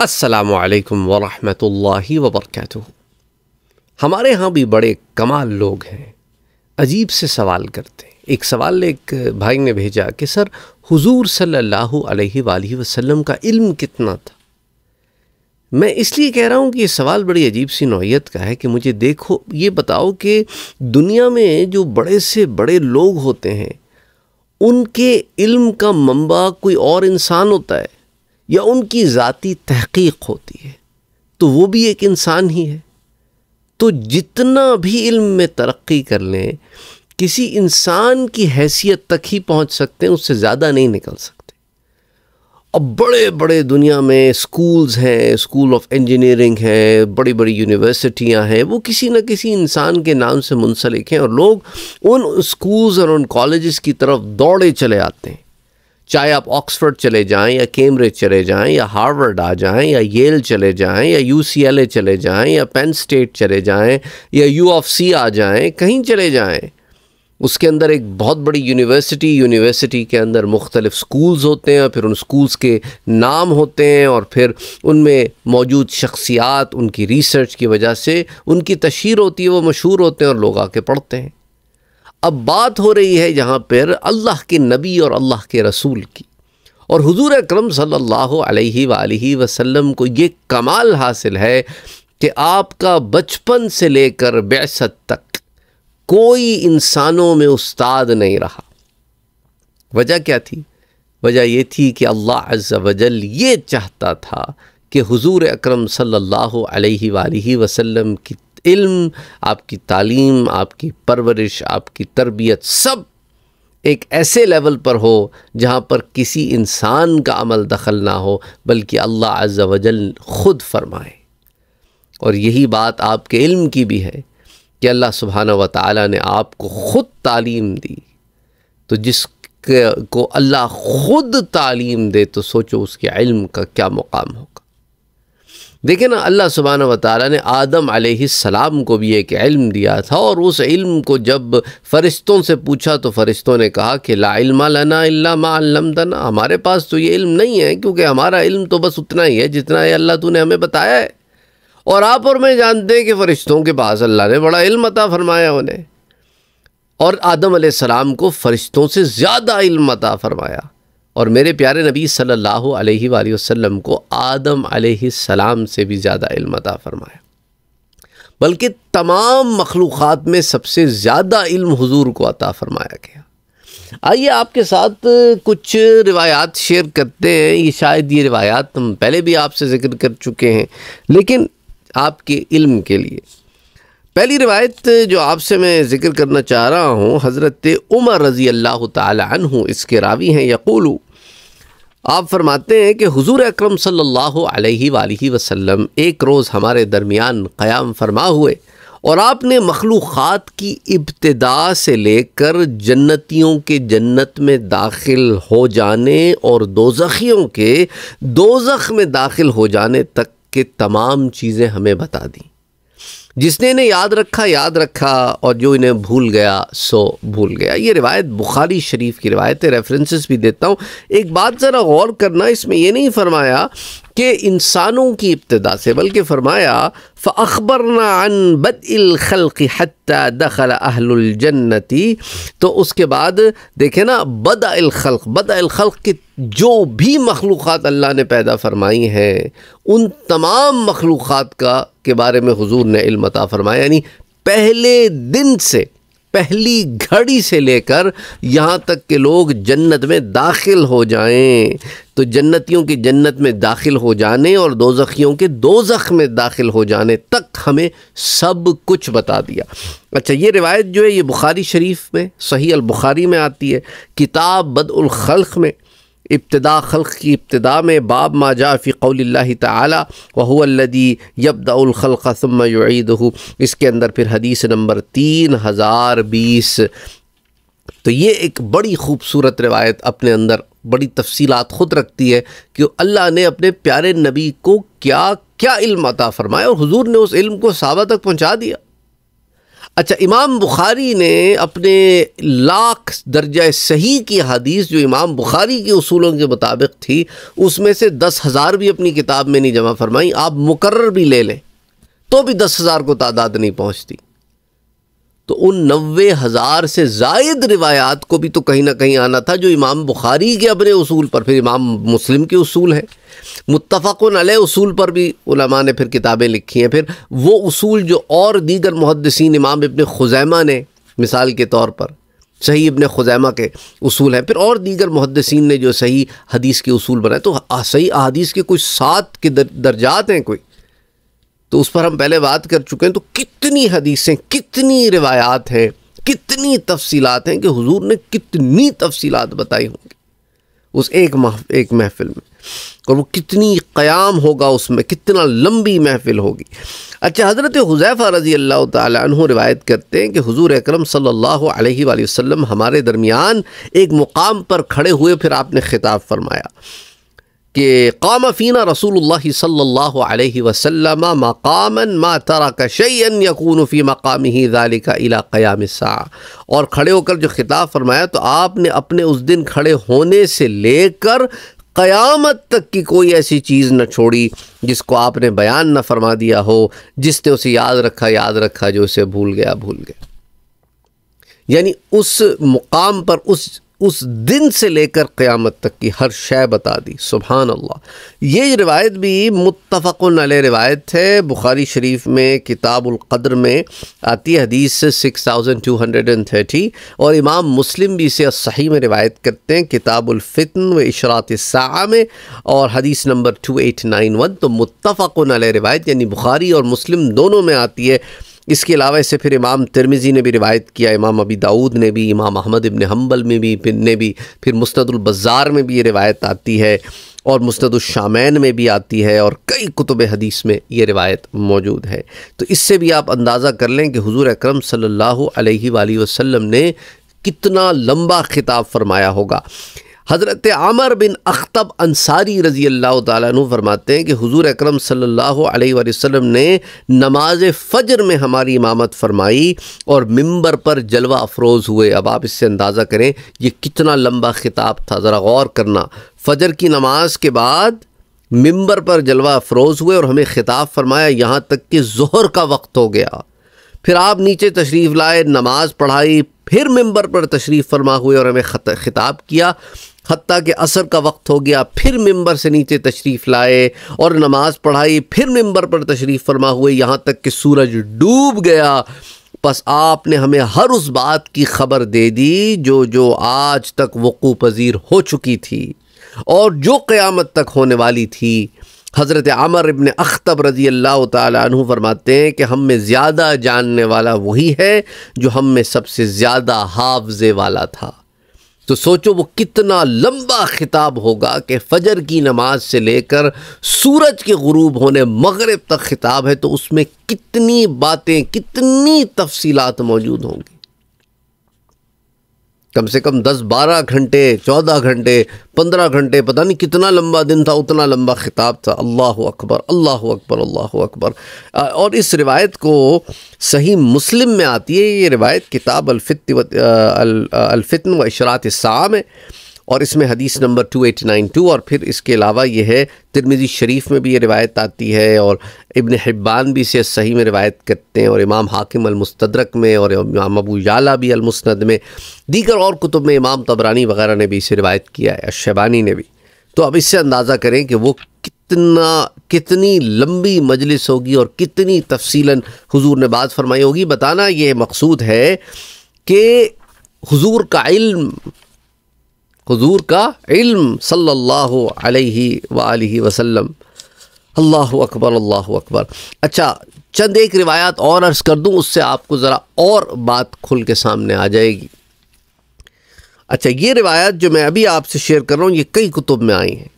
असलकम वरहमल वबरक हमारे यहाँ भी बड़े कमाल लोग हैं अजीब से सवाल करते हैं एक सवाल एक भाई ने भेजा कि सर हुजूर सल्लल्लाहु अलैहि वसल्लम का इल्म कितना था मैं इसलिए कह रहा हूँ कि ये सवाल बड़ी अजीब सी नौीयत का है कि मुझे देखो ये बताओ कि दुनिया में जो बड़े से बड़े लोग होते हैं उनके इल्म का मंबा कोई और इंसान होता है या उनकी ज़ाती तहकीक होती है तो वो भी एक इंसान ही है तो जितना भी इल्म में तरक्की कर लें किसी इंसान की हैसियत तक ही पहुंच सकते हैं उससे ज़्यादा नहीं निकल सकते अब बड़े बड़े दुनिया में स्कूल्स हैं स्कूल ऑफ इंजीनियरिंग हैं बड़ी बड़ी यूनिवर्सिटियां हैं वो किसी न किसी इंसान के नाम से मुंसलिक हैं और लोग उन स्कूल्स और उन कॉलेज़ की तरफ दौड़े चले आते हैं चाहे आप ऑक्सफर्ड चले जाएं या कैम्ब्रिज चले जाएं या हार्वर्ड आ जाएं या येल चले जाएं या यूसीएलए चले जाएं या पेन स्टेट चले जाएं या यू ऑफ सी आ जाएं कहीं चले जाएं उसके अंदर एक बहुत बड़ी यूनिवर्सिटी यूनिवर्सिटी के अंदर मुख्तलिफ स्कूल्स होते हैं और फिर उन स्कूल्स के नाम होते हैं और फिर उनमें मौजूद शख्सियात उनकी रिसर्च की वजह से उनकी तशहर होती है वो मशहूर होते हैं और लोग आके पढ़ते हैं अब बात हो रही है यहाँ पर अल्लाह के नबी और अल्लाह के रसूल की और हुजूर अकरम सल्लल्लाहु अलैहि वसल्लम को ये कमाल हासिल है कि आपका बचपन से लेकर बेसत तक कोई इंसानों में उस्ताद नहीं रहा वजह क्या थी वजह यह थी कि अल्लाह अज़्ज़ वजल ये चाहता था कि हुजूर अकरम सल्लल्लाहु अलैहि वसल्लम की इल्म आपकी तालीम आपकी परवरिश आपकी तरबियत सब एक ऐसे लेवल पर हो जहाँ पर किसी इंसान का अमल दखल ना हो बल्कि अल्लाह अज़ वजल ख़ुद फरमाए और यही बात आपके इल्म की भी है कि अल्लाह सुबहाना व ताली ने आपको ख़ुद तालीम दी तो जिस को अल्लाह ख़ुद तालीम दे तो सोचो उसके इल्म का क्या मुकाम होगा देखिए ना अल्लाह व वाली ने आदम सलाम को भी एक इल्म दिया था और उस इल्म को जब फ़रिश्तों से पूछा तो फ़रिश्तों ने कहा कि ला इल्मा लना इल्ला मालमदना हमारे पास तो ये इल्म नहीं है क्योंकि हमारा इल्म तो बस उतना ही है जितना ये अल्लाह तूने हमें बताया है और आप और मैं जानते हैं कि फ़रिश्तों के पास अल्लाह ने बड़ा इल्म अता फ़रमाया उन्हें और आदम सलाम को फ़रिश्तों से ज़्यादा इल्म अता फ़रमाया और मेरे प्यारे नबी सल्लल्लाहु अलैहि वसल्लम को आदम सलाम से भी ज़्यादा इल्म अता फरमाया बल्कि तमाम मखलूक़ात में सबसे ज़्यादा इल्म हुजूर को अता फरमाया गया आइए आपके साथ कुछ रिवायात शेयर करते हैं ये शायद ये रिवायात हम पहले भी आपसे ज़िक्र कर चुके हैं लेकिन आपके इल्म के लिए पहली रिवायत जो आपसे मैं ज़िक्र करना चाह रहा हूँ हज़रत उमर रज़ी अल्लाह तु इसके रावी हैं यकूलू आप फरमाते हैं कि हुजूर अकरम सल्लल्लाहु अलैहि वसल्लम एक रोज़ हमारे दरमियान क़याम फरमा हुए और आपने मखलूक़ात की इब्तदा से लेकर जन्नतियों के जन्नत में दाखिल हो जाने और दोजखियों के दोजख में दाखिल हो जाने तक के तमाम चीज़ें हमें बता दी जिसने इन्हें याद रखा याद रखा और जो इन्हें भूल गया सो भूल गया ये रिवायत बुखारी शरीफ की रिवायत है रेफरेंसेस भी देता हूँ एक बात ज़रा गौर करना इसमें यह नहीं फरमाया कि इंसानों की इब्तदा से बल्कि फरमाया फ अन बदलखल हत्ता दखल अहलजन्नती तो उसके बाद देखे ना बद अलखल बद अलखल की जो भी मखलूक़ अल्लाह ने पैदा फ़रमाई हैं उन तमाम मखलूक़ का के बारे में हुजूर ने इल्मता फ़रमाया यानी पहले दिन से पहली घड़ी से लेकर यहाँ तक के लोग जन्नत में दाखिल हो जाएं तो जन्नतियों की जन्नत में दाखिल हो जाने और दोजखियों के दोजख में दाखिल हो जाने तक हमें सब कुछ बता दिया अच्छा ये रिवायत जो है ये बुखारी शरीफ में सही बुखारी में आती है किताब बदलखल़ में इब्तदा खल्क़ की इब्तदा में बाब माजा फ़ी कौल ताली वहुअल्लदी यबदाखलसम युद इसके अंदर फिर हदीस नंबर तीन हज़ार बीस तो ये एक बड़ी खूबसूरत रवायत अपने अंदर बड़ी तफसीलात ख़ुद रखती है कि अल्लाह ने अपने प्यारे नबी को क्या क्या इल्म अता फ़रमाया और हजूर ने उस इल्म को साहबा तक पहुँचा दिया अच्छा इमाम बुखारी ने अपने लाख दर्जा सही की हदीस जो इमाम बुखारी के असूलों के मुताबिक थी उसमें से दस हज़ार भी अपनी किताब में नहीं जमा फरमाई आप मुकर भी ले लें तो भी दस हज़ार को तादाद नहीं पहुँचती तो उन नबे हज़ार से जायद रिवायात को भी तो कहीं ना कहीं आना था जो इमाम बुखारी के अपने असूल पर फिर इमाम मुस्लिम के असूल हैं मुतफ़न असूल पर भी उलमा ने फिर किताबें लिखी हैं फिर वो असूल जो और दीगर मुहदसिन इमाम इबन खुजैमा ने मिसाल के तौर पर सही इबन खुजैमा के असूल हैं फिर और दीगर मुहदसिन ने जो सही हदीस के असूल बनाए तो सही अदीस के कुछ सात के दर, दर्जात हैं कोई तो उस पर हम पहले बात कर चुके हैं तो कितनी हदीसें कितनी रिवायात हैं कितनी तफसीलात हैं कि हुजूर ने कितनी तफसीलात बताई होंगी उस एक मह एक महफिल में और वो कितनी क़याम होगा उसमें कितना लंबी महफिल होगी अच्छा हज़रत हुज़ैफ़ा रज़ी अल्लाह तु रिवायत करते हैं कि हुजूर अकरम सल्लल्लाहु अलैहि वसल्लम हमारे दरमियान एक मुकाम पर खड़े हुए फिर आपने ख़िताब फरमाया कि कामा फ़ीना रसूल सल्ला वसम मकामन मा तरक शैन यकून फ़ी मकामी ही ज़ालिका इला क़याम और खड़े होकर जो खिताब फरमाया तो आपने अपने उस दिन खड़े होने से लेकर क़यामत तक की कोई ऐसी चीज़ न छोड़ी जिसको आपने बयान न फरमा दिया हो जिसने उसे याद रखा याद रखा जो उसे भूल गया भूल गया यानी उस मुकाम पर उस उस दिन से लेकर क़्यामत तक की हर शय बता दी सुबहान अल्लाह ये रिवायत भी मुतफ़न अल रिवायत है बुखारी शरीफ में किताबुल्क़द्र में आती हदीस से six thousand two hundred and thirty और इमाम मुस्लिम भी इसे सही में रिवायत करते हैं किताबुल्फ़ितन व इशरात सा में और हदीस number two eight nine one तो मुतफ़न अल रिवायत यानी बुखारी और मुस्लिम दोनों में आती है इसके अलावा इसे फिर इमाम तिरमिज़ी ने भी रिवायत किया इमाम अबी दाऊद ने भी इमाम अहमद इबन हम्बल में भी फिर ने भी फिर मुस्तदुलबज़ार में भी ये रिवायत आती है और मुस्तदुलशामैन में भी आती है और कई कुतुब हदीस में ये रिवायत मौजूद है तो इससे भी आप अंदाज़ा कर लें कि हुजूर अकरम सल्लल्लाहु अलैहि ने कितना लंबा खिताब फरमाया होगा हज़रत आमर बिन अख्तब अंसारी रज़ी अल्लाह तु फरमाते हैं कि हुजूर अकरम सल्लल्लाहु अलैहि वसल्लम ने नमाज फ़जर में हमारी इमामत फरमाई और मिंबर पर जलवा अफरोज़ हुए अब आप इससे अंदाज़ा करें ये कितना लंबा ख़िताब था ज़रा गौर करना फ़जर की नमाज के बाद मिंबर पर जलवा अफरोज़ हुए और हमें ख़िताब फरमाया यहाँ तक कि जहर का वक्त हो गया फिर आप नीचे तशरीफ़ लाए नमाज़ पढ़ाई फिर मेंबर पर तशरीफ़ फरमा हुए और हमें ख़िताब किया हती के असर का वक्त हो गया फिर मंबर से नीचे तशरीफ़ लाए और नमाज पढ़ाई फिर मंबर पर तशरीफ़ फरमा हुए यहाँ तक कि सूरज डूब गया बस आपने हमें हर उस बात की खबर दे दी जो जो आज तक वक़ू पज़ीर हो चुकी थी और जो क़यामत तक होने वाली थी हज़रत आमर इबन अख्तब रज़ी अल्लाह तु फरमाते हैं कि हम में ज़्यादा जानने वाला वही है जो हम में सबसे ज़्यादा हाफजे वाला था तो सोचो वो कितना लंबा खिताब होगा कि फजर की नमाज से लेकर सूरज के गुरूब होने मगरब तक खिताब है तो उसमें कितनी बातें कितनी तफसीलात मौजूद होंगी कम से कम 10-12 घंटे 14 घंटे 15 घंटे पता नहीं कितना लंबा दिन था उतना लंबा खिताब था अल्लाह अकबर अल्लाह अकबर अल्लाह अकबर और इस रिवायत को सही मुस्लिम में आती है ये रिवायत किताब अलफित अलफितन व इशरात है और इसमें हदीस number two eighty nine two और फिर इसके अलावा यह है तिरमिजी शरीफ में भी ये रिवायत आती है और इबन हिब्बान भी इसे सही में रिवायत करते हैं और इमाम हाकिम अलमुस्तरक में और इमाम अबू याला भी अलमुसनद में दीगर और कुतुब में इमाम तबरानी वगैरह ने भी इसे रिवायत किया है अशबानी ने भी तो अब इससे अंदाज़ा करें कि वो कितना कितनी लंबी मजलिस होगी और कितनी तफसीला हुजूर ने बात फरमाई होगी बताना ये मकसूद है कि हुजूर का इल्म हजूर का इल्म सल्लल्लाहु अलैहि सल्ला वसल्लम अल्लाह अकबर अल्लाह अकबर अच्छा चंद एक रिवायात और अर्ज़ कर दूँ उससे आपको ज़रा और बात खुल के सामने आ जाएगी अच्छा ये रिवायत जो मैं अभी आपसे शेयर कर रहा हूँ ये कई कुतुब में आई हैं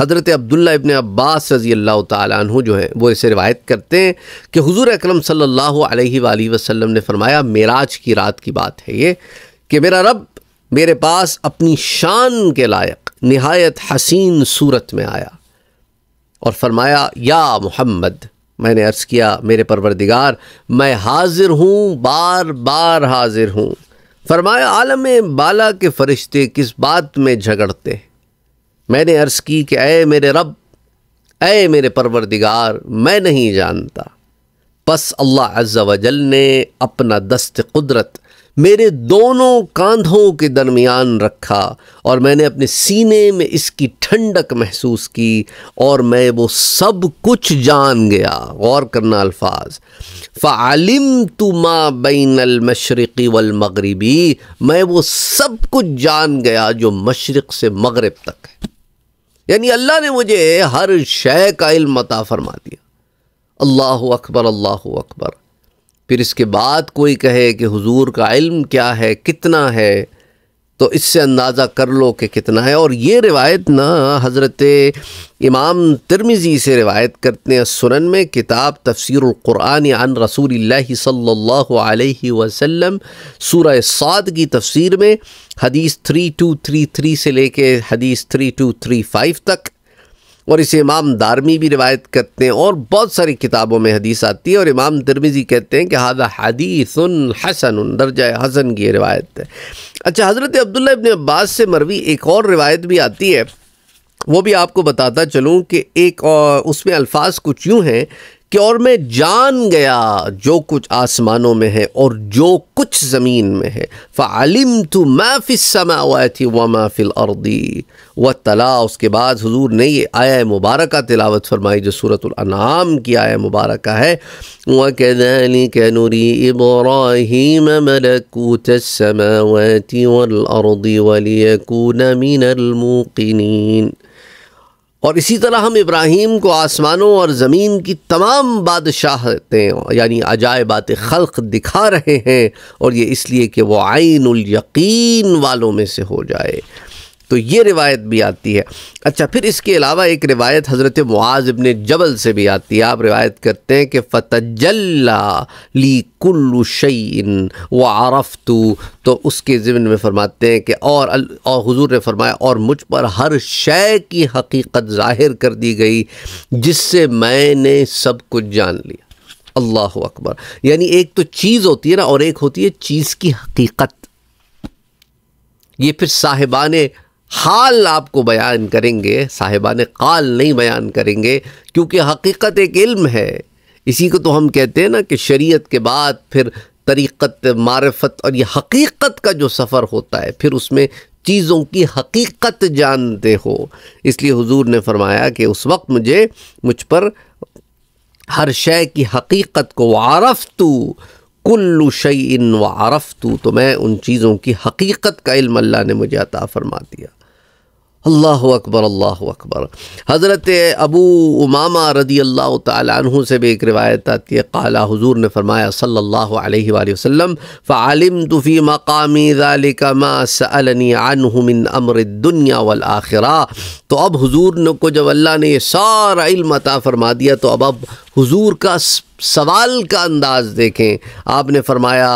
हज़रत अब्दुल्ला इबन अब्बास रज़ी अल्लाह तन जो है वो इसे रिवायत करते हैं कि हुजूर अकरम सल्लल्लाहु अलैहि वसल्लम ने फरमाया मेराज की रात की बात है ये कि मेरा रब मेरे पास अपनी शान के लायक नहायत हसीन सूरत में आया और फरमाया या मोहम्मद मैंने अर्ज़ किया मेरे परवरदिगार मैं हाजिर हूँ बार बार हाजिर हूँ फरमाया आलम बाला के फरिश्ते किस बात में झगड़ते मैंने अर्ज़ की कि अय मेरे रब अय मेरे परवरदिगार मैं नहीं जानता बस अल्लाह अज्जा वजल ने अपना दस्त कुदरत मेरे दोनों कांधों के दरमियान रखा और मैंने अपने सीने में इसकी ठंडक महसूस की और मैं वो सब कुछ जान गया गौर करना अल्फाज फ़ालिम तुमा बैन अलमशरक़ी वलमगरबी मैं वो सब कुछ जान गया जो मशरक़ से मगरब तक है यानी अल्लाह ने मुझे हर शय का इल्म अता फरमा दिया अल्लाह अकबर अल्लाह अकबर फिर इसके बाद कोई कहे कि हुजूर का इल्म क्या है कितना है तो इससे अंदाज़ा कर लो कि कितना है और ये रिवायत ना हज़रत इमाम तिरमिज़ी से रिवायत करते हैं सुनन में किताब तफसरक़ुरान अन रसूल सल्ला वसम सूर साद की तफसीर में हदीस थ्री टू थ्री थ्री से लेके हदीस थ्री टू थ्री फाइव तक और इसे इमाम दारमी भी रिवायत करते हैं और बहुत सारी किताबों में हदीस आती है और इमाम दरमिजी कहते हैं कि हादा उन हसन दर्जा हसन की रिवायत है अच्छा हज़रत अब्दुल्ल इबन अब्बास से मरवी एक और रिवायत भी आती है वो भी आपको बताता चलूँ कि एक उसमें अल्फाज कुछ यूँ हैं कि और मैं जान गया जो कुछ आसमानों में है और जो कुछ ज़मीन में है फ़ालिम तो हुआ थी व माफिल अर्दी व तला उसके बाद हजूर ने ये आया मुबारक तिलावत फरमाई जो सूरत की आया मुबारक है व कदली कनूरी इब्राहिम और इसी तरह हम इब्राहिम को आसमानों और ज़मीन की तमाम बादशाहतें यानी अजायबात खल्क दिखा रहे हैं और ये इसलिए कि वो आइन यकीन वालों में से हो जाए तो ये रिवायत भी आती है अच्छा फिर इसके अलावा एक रिवायत हज़रत मुआज़ इबन जबल से भी आती है आप रिवायत करते हैं कि फ़तजल्ला ली कुल्लु व आरफ तो उसके ज़िमन में फ़रमाते हैं कि और और हुजूर ने फरमाया और मुझ पर हर शय की हकीकत ज़ाहिर कर दी गई जिससे मैंने सब कुछ जान लिया अल्लाह अकबर यानी एक तो चीज़ होती है ना और एक होती है चीज़ की हकीकत ये फिर साहिबान हाल आपको बयान करेंगे साहिबान काल नहीं बयान करेंगे क्योंकि हकीकत एक इल्म है इसी को तो हम कहते हैं ना कि शरीयत के बाद फिर तरीक़त मारफत और ये हकीकत का जो सफ़र होता है फिर उसमें चीज़ों की हकीकत जानते हो इसलिए हुजूर ने फरमाया कि उस वक्त मुझे मुझ पर हर शय की हकीकत को वारफ़ तू कुल्लु शई इन वारफ़ तू तो मैं उन चीज़ों की हकीकत का इल्म अल्लाह ने मुझे अता फ़रमा दिया अल्लाह अकबर अल्लाह अकबर हज़रत अबू उमामा रदी अल्लाह तहु से भी एक रिवायत आती है काला हज़ूर ने फरमाया सल्ला वसम फ़ालम फ़ालिम तुफ़ी मकामी मा अमर दुनिया वल आखिरा तो अब हजूर ने को जब अल्लाह ने यह सारा इल्म अता फरमा दिया तो अब अब हजूर का सवाल का अंदाज़ देखें आपने फरमाया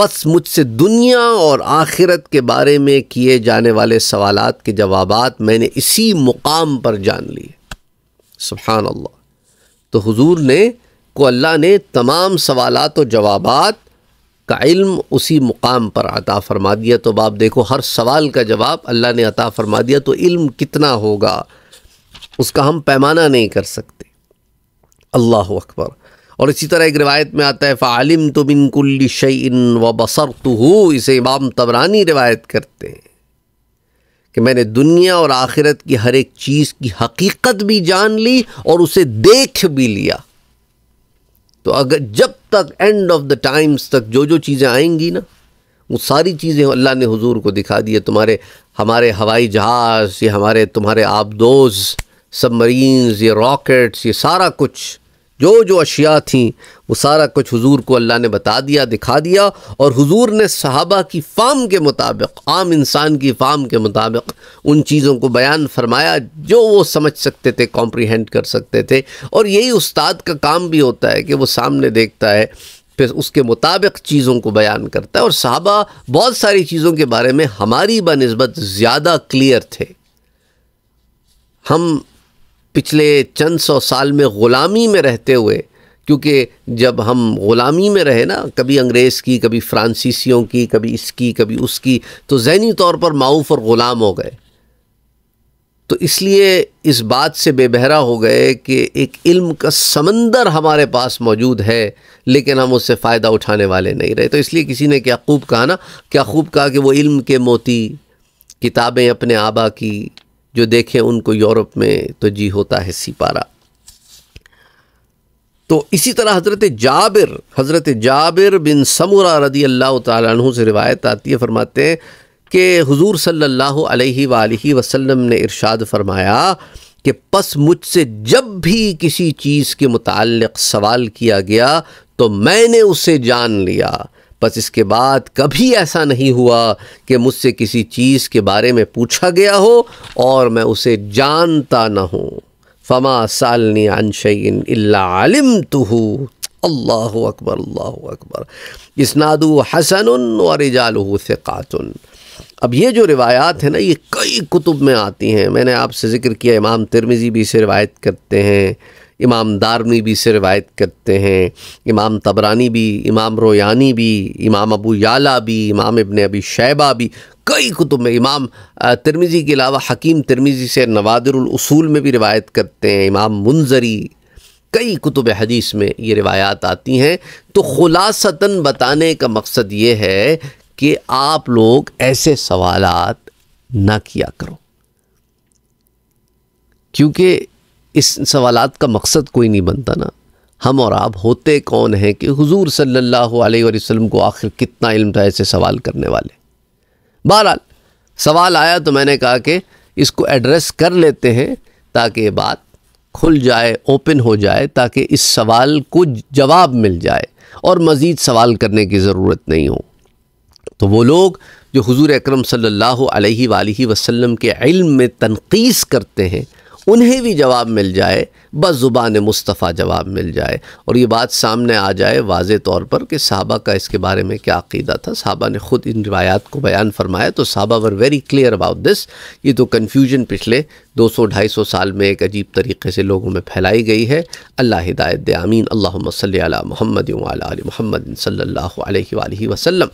बस मुझसे दुनिया और आखिरत के बारे में किए जाने वाले सवालात के जवाब मैंने इसी मुकाम पर जान लिए सुबहान अल्लाह तो हुजूर ने को अल्लाह ने तमाम सवालात और जवाब का इल्म उसी मुकाम पर अता फरमा दिया तो बाप देखो हर सवाल का जवाब अल्लाह ने अता फरमा दिया तो इल्म कितना होगा उसका हम पैमाना नहीं कर सकते अल्लाह अकबर और इसी तरह एक रिवायत में आता है फ़ालिम तो बिनकुल्ली शईन व बसर तो इसे इमाम तबरानी रिवायत करते हैं कि मैंने दुनिया और आखिरत की हर एक चीज़ की हकीकत भी जान ली और उसे देख भी लिया तो अगर जब तक एंड ऑफ द टाइम्स तक जो जो चीज़ें आएंगी ना वो सारी चीज़ें अल्लाह ने हुजूर को दिखा दी है तुम्हारे हमारे हवाई जहाज़ ये हमारे तुम्हारे आबदोज़ सबमरीन्स ये रॉकेट्स ये सारा कुछ जो जो अशिया थी वो सारा कुछ हुजूर को अल्लाह ने बता दिया दिखा दिया और हुजूर ने सहाबा की फ़ाम के मुताबिक आम इंसान की फ़ाम के मुताबिक उन चीज़ों को बयान फरमाया जो वो समझ सकते थे कॉम्प्रीहेंड कर सकते थे और यही उस्ताद का काम भी होता है कि वो सामने देखता है फिर उसके मुताबिक चीज़ों को बयान करता है और साहबा बहुत सारी चीज़ों के बारे में हमारी बनस्बत ज़्यादा क्लियर थे हम पिछले चंद सौ साल में ग़ुलामी में रहते हुए क्योंकि जब हम ग़ुलामी में रहे ना कभी अंग्रेज़ की कभी फ्रांसीसियों की कभी इसकी कभी उसकी तो जहनी तौर पर माऊफ और ग़ुलाम हो गए तो इसलिए इस बात से बेबहरा हो गए कि एक इल्म का समंदर हमारे पास मौजूद है लेकिन हम उससे फ़ायदा उठाने वाले नहीं रहे तो इसलिए किसी ने क्या खूब कहा ना क्या खूब कहा कि वो इल्म के मोती किताबें अपने आबा की जो देखें उनको यूरोप में तो जी होता है सिपारा तो इसी तरह हज़रत जाबिर हज़रत जाबिर बिन समूरा रदी अल्लाह तु से रिवायत आती है फरमाते हैं कि हज़ूर सल्ला वसलम ने इरशाद फरमाया कि पस मुझसे जब भी किसी चीज़ के मुतल सवाल किया गया तो मैंने उसे जान लिया बस इसके बाद कभी ऐसा नहीं हुआ कि मुझसे किसी चीज़ के बारे में पूछा गया हो और मैं उसे जानता ना हूँ फमा सालनी अनशन अल्लाम तुहू अल्लाह अकबर अल्लाह अकबर इसनादु हसन और इजालहू से खातन अब ये जो रिवायात है ना ये कई कुतुब में आती हैं मैंने आपसे ज़िक्र किया इमाम तिरमिज़ी भी इसे रिवायत करते हैं इमाम दारमी भी से रिवायत करते हैं इमाम तबरानी भी इमाम रोयानी भी इमाम अबू याला भी इमाम इबन अबी शैबा भी कई कुतुब में इमाम तिरमिज़ी के अलावा हकीम तिरमिज़ी से नवादरसूल में भी रिवायत करते हैं इमाम मुंजरी कई कुतुब हदीस में ये रिवायात आती हैं तो ख़ुलासता बताने का मकसद ये है कि आप लोग ऐसे सवाल ना किया करो क्योंकि इस सवाल का मकसद कोई नहीं बनता ना हम और आप होते कौन हैं कि हुजूर सल्लल्लाहु अलैहि वसल्लम को आखिर कितना इल्म था ऐसे सवाल करने वाले बहरहाल सवाल आया तो मैंने कहा कि इसको एड्रेस कर लेते हैं ताकि ये बात खुल जाए ओपन हो जाए ताकि इस सवाल को जवाब मिल जाए और मज़ीद सवाल करने की ज़रूरत नहीं हो तो वो लोग जो हुजूर अकरम सल्लल्लाहु अलैहि वसल्लम के इल्म में तनकीस करते हैं उन्हें भी जवाब मिल जाए बस जुबान मुस्तफ़ा जवाब मिल जाए और ये बात सामने आ जाए वाज तौर पर कि साहबा का इसके बारे में क्या अकीदा था साहबा ने ख़ुद इन रिवायात को बयान फरमाया तो साहबा were very clear about this ये तो कन्फ्यूजन पिछले 200-250 साल में एक अजीब तरीके से लोगों में फैलाई गई है अल्लाह हिदायत आमीन अल्लाह सल महमद महमद सल्ला वसम